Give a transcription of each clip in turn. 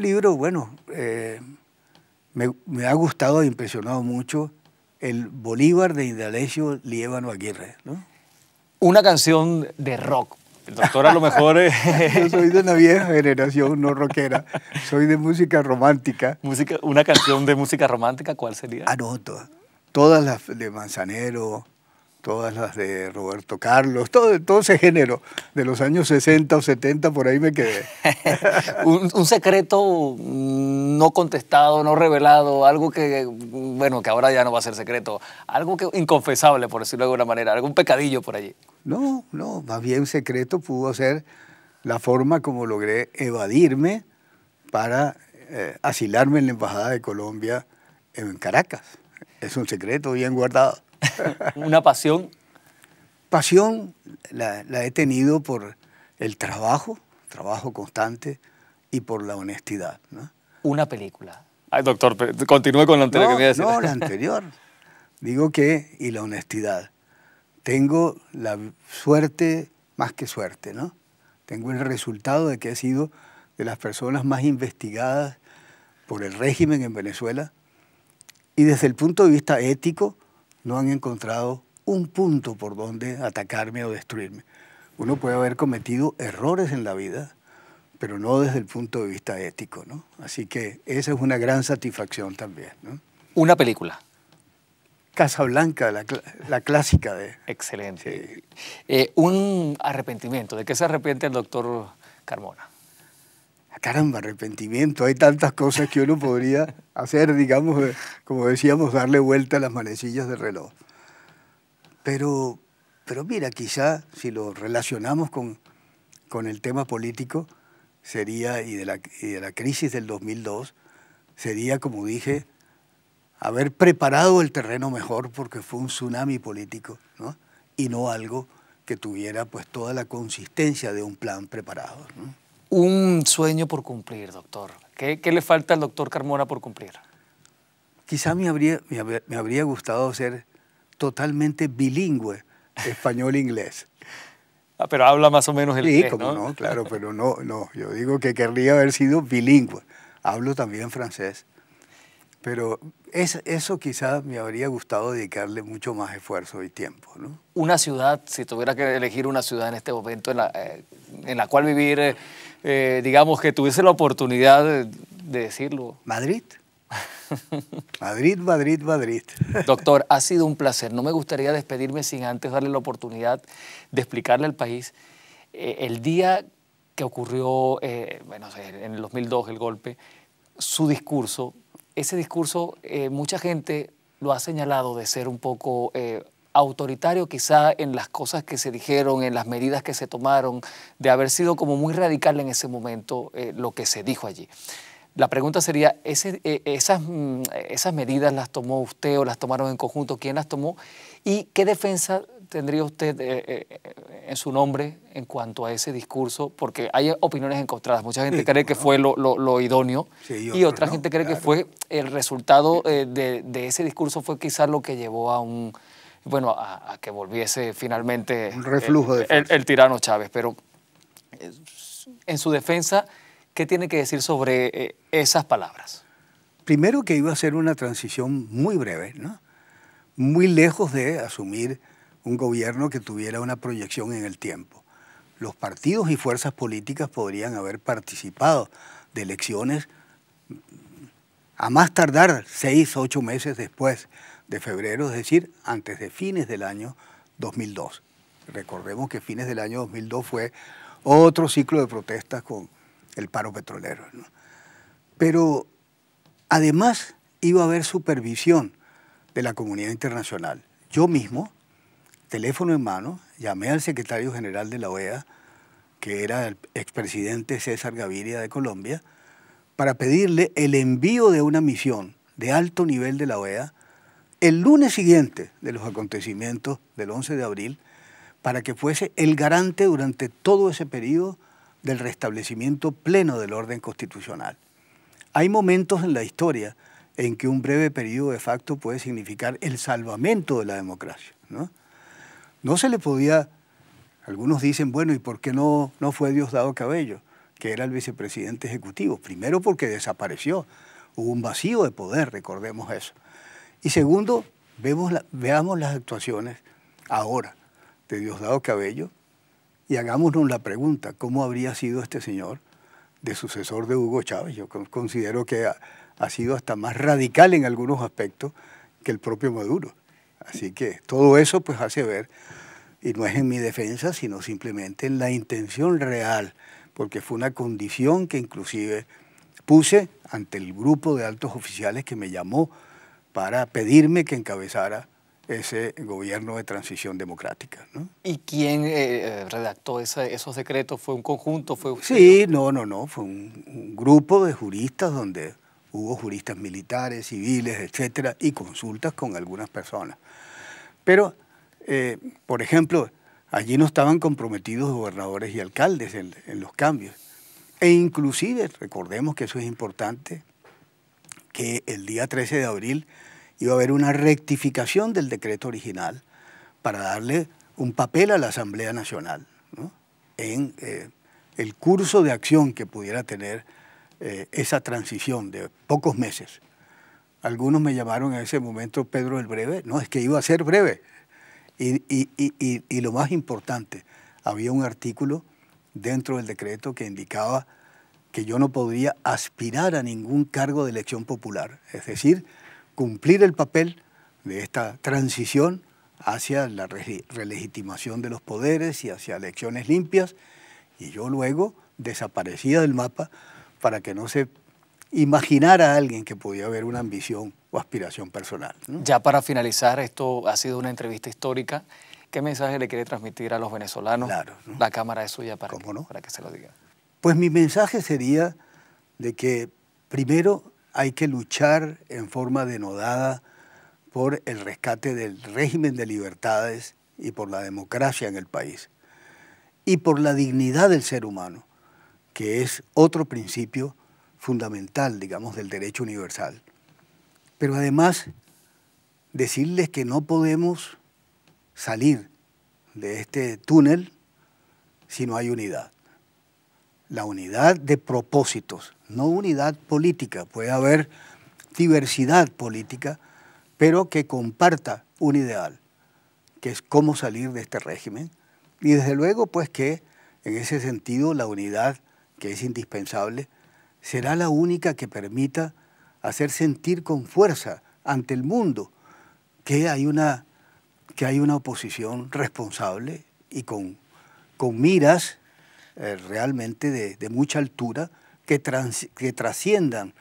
libro, bueno, eh, me, ha gustado e impresionado mucho el Bolívar de Indalecio Liévano Aguirre. ¿no? Una canción de rock. El doctor a lo mejor... Yo soy de una vieja generación no rockera. Soy de música romántica. ¿Música, ¿Una canción de música romántica cuál sería? Ah, no, Todas las de Manzanero, todas las de Roberto Carlos, todo, todo ese género de los años 60 o 70, por ahí me quedé. un, secreto mm, no contestado, no revelado, algo que, bueno, que ahora ya no va a ser secreto, algo que inconfesable, por decirlo de alguna manera, algún pecadillo por allí. No, no, más bien secreto pudo ser la forma como logré evadirme para eh, asilarme en la Embajada de Colombia en Caracas. Es un secreto bien guardado. ¿Una pasión? Pasión la, he tenido por el trabajo, trabajo constante y por la honestidad. Una película. Ay, doctor, continúe con la anterior que No, la anterior. Digo que, y la honestidad. Tengo la suerte, más que suerte, ¿no? Tengo el resultado de que he sido de las personas más investigadas por el régimen en Venezuela. Y desde el punto de vista ético, no han encontrado un punto por donde atacarme o destruirme. Uno puede haber cometido errores en la vida, pero no desde el punto de vista ético, ¿no? Así que esa es una gran satisfacción también, Una película. Casablanca, la, la clásica de... Excelente. Eh, un arrepentimiento. ¿De qué se arrepiente el doctor Carmona? Ah, caramba, arrepentimiento, hay tantas cosas que uno podría hacer, digamos, eh, como decíamos, darle vuelta a las manecillas del reloj. Pero, pero mira, quizá si lo relacionamos con, con el tema político, sería, y de, la, y de la crisis del 2002, sería, como dije, haber preparado el terreno mejor porque fue un tsunami político, ¿no? Y no algo que tuviera pues toda la consistencia de un plan preparado. ¿no? un sueño por cumplir, doctor. ¿Qué, le falta al doctor Carmona por cumplir? Quizá me habría, me gustado ser totalmente bilingüe, español-inglés. Ah, pero habla más o menos el sí, ¿no? claro, pero no, no. Yo digo que querría haber sido bilingüe. Hablo también francés. Pero eso quizá me habría gustado dedicarle mucho más esfuerzo y tiempo. Una ciudad, si tuviera que elegir una ciudad en este momento en la, eh, cual vivir, eh, eh, digamos, que tuviese la oportunidad de, decirlo. Madrid. Madrid, Madrid, Madrid. Doctor, ha sido un placer. No me gustaría despedirme sin antes darle la oportunidad de explicarle al país eh, el día que ocurrió, eh, bueno, en el 2002 el golpe, su discurso. Ese discurso, mucha gente lo ha señalado de ser un poco autoritario quizá en las cosas que se dijeron, en las medidas que se tomaron, de haber sido como muy radical en ese momento eh, lo que se dijo allí. La pregunta sería, eh, esas, mm, ¿esas medidas las tomó usted o las tomaron en conjunto? ¿Quién las tomó? ¿Y qué defensa tendría usted eh, en su nombre en cuanto a ese discurso? Porque hay opiniones encontradas. Mucha gente cree que fue lo, idóneo y, otra gente cree que fue el resultado de, de, ese discurso fue quizás lo que llevó a un, bueno, a, que volviese finalmente eh, el, tirano Chávez. Pero eh, en su defensa, ¿qué tiene que decir sobre eh, esas palabras? Primero que iba a ser una transición muy breve, ¿no? muy lejos de asumir un gobierno que tuviera una proyección en el tiempo. Los partidos y fuerzas políticas podrían haber participado de elecciones a más tardar seis, ocho meses después de febrero, es decir, antes de fines del año 2002. Recordemos que fines del año 2002 fue otro ciclo de protestas con el paro petrolero. Pero además iba a haber supervisión de la comunidad internacional. Yo mismo, teléfono en mano, llamé al secretario general de la OEA, que era el expresidente César Gaviria de Colombia, para pedirle el envío de una misión de alto nivel de la OEA el lunes siguiente de los acontecimientos del 11 de abril para que fuese el garante durante todo ese periodo del restablecimiento pleno del orden constitucional. Hay momentos en la historia en que un breve periodo de facto puede significar el salvamento de la democracia. No, no se le podía, algunos dicen, bueno, ¿y por qué no, no fue Diosdado Cabello, que era el vicepresidente ejecutivo? Primero porque desapareció, hubo un vacío de poder, recordemos eso. Y segundo, vemos veamos las actuaciones ahora de Diosdado Cabello y hagámonos la pregunta, ¿cómo habría sido este señor de sucesor de Hugo Chávez? Yo considero que ha, ha sido hasta más radical en algunos aspectos que el propio Maduro. Así que todo eso pues hace ver, y no es en mi defensa, sino simplemente en la intención real, porque fue una condición que inclusive puse ante el grupo de altos oficiales que me llamó para pedirme que encabezara ese gobierno de transición democrática. ¿no? ¿Y quién eh, eh, redactó esos decretos? ¿Fue un conjunto? Fue Sí, no, no, no, fue un, grupo de juristas donde hubo juristas militares, civiles, etcétera, y consultas con algunas personas. Pero, eh, por ejemplo, allí no estaban comprometidos gobernadores y alcaldes en, en los cambios. E inclusive, recordemos que eso es importante, que el día 13 de abril iba a haber una rectificación del decreto original para darle un papel a la Asamblea Nacional en eh, el curso de acción que pudiera tener eh, esa transición de pocos meses. Algunos me llamaron en ese momento Pedro el Breve, no, es que iba a ser breve. Y, y lo más importante, había un artículo dentro del decreto que indicaba que yo no podría aspirar a ningún cargo de elección popular, es decir, cumplir el papel de esta transición hacia la re relegitimación de los poderes y hacia elecciones limpias, y yo luego desaparecía del mapa para que no se imaginara a alguien que podía haber una ambición o aspiración personal. Ya para finalizar, esto ha sido una entrevista histórica. ¿Qué mensaje le quiere transmitir a los venezolanos? Claro, La cámara es suya para que se lo diga. Pues mi mensaje sería de que primero hay que luchar en forma denodada por el rescate del régimen de libertades y por la democracia en el país y por la dignidad del ser humano, que es otro principio fundamental, digamos, del derecho universal. Pero además, decirles que no podemos salir de este túnel si no hay unidad la unidad de propósitos, no unidad política. Puede haber diversidad política, pero que comparta un ideal, que es cómo salir de este régimen. Y desde luego, pues que en ese sentido la unidad, que es indispensable, será la única que permita hacer sentir con fuerza ante el mundo que hay una, que hay una oposición responsable y con, con miras eh, realmente de, mucha altura que, que trasciendan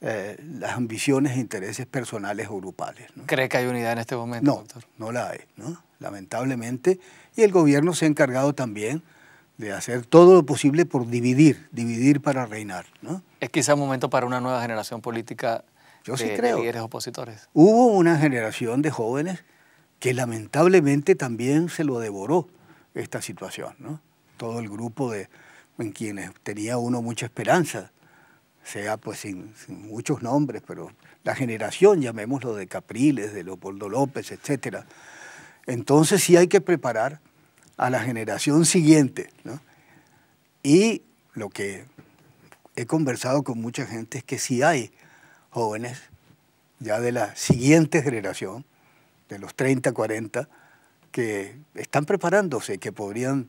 eh, las ambiciones e intereses personales o grupales. ¿Cree que hay unidad en este momento, no, doctor? No la hay, ¿no? lamentablemente. Y el gobierno se ha encargado también de hacer todo lo posible por dividir, dividir para reinar. ¿no? Es quizá un momento para una nueva generación política Yo de, sí creo. de líderes opositores. Hubo una generación de jóvenes que lamentablemente también se lo devoró esta situación. ¿no? todo el grupo de, en quienes tenía uno mucha esperanza, sea pues sin, muchos nombres, pero la generación, llamémoslo, de Capriles, de Leopoldo López, etc. Entonces sí hay que preparar a la generación siguiente. ¿no? Y lo que he conversado con mucha gente es que sí hay jóvenes ya de la siguiente generación, de los 30, 40, que están preparándose, que podrían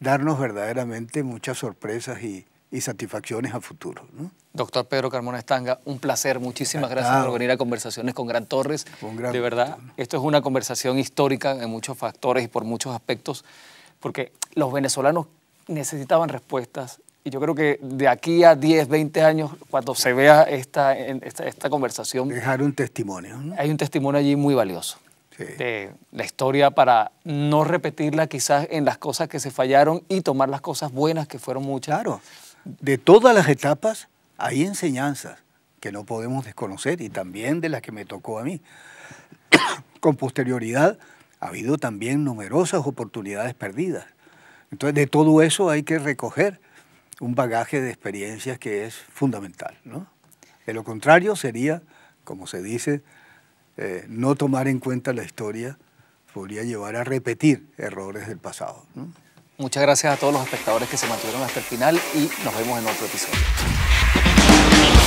darnos verdaderamente muchas sorpresas y, satisfacciones a futuro. Doctor Pedro Carmona Estanga, un placer. Muchísimas gracias por venir a Conversaciones con Gran Torres. de verdad, esto es una conversación histórica en muchos factores y por muchos aspectos, porque los venezolanos necesitaban respuestas. Y yo creo que de aquí a 10, 20 años, cuando se vea esta, esta, conversación... Dejar un testimonio. Hay un testimonio allí muy valioso de la historia para no repetirla quizás en las cosas que se fallaron y tomar las cosas buenas que fueron muchas. Claro, de todas las etapas hay enseñanzas que no podemos desconocer y también de las que me tocó a mí. Con posterioridad ha habido también numerosas oportunidades perdidas. Entonces de todo eso hay que recoger un bagaje de experiencias que es fundamental. ¿no? De lo contrario sería, como se dice, eh, no tomar en cuenta la historia podría llevar a repetir errores del pasado. Muchas gracias a todos los espectadores que se mantuvieron hasta el final y nos vemos en otro episodio.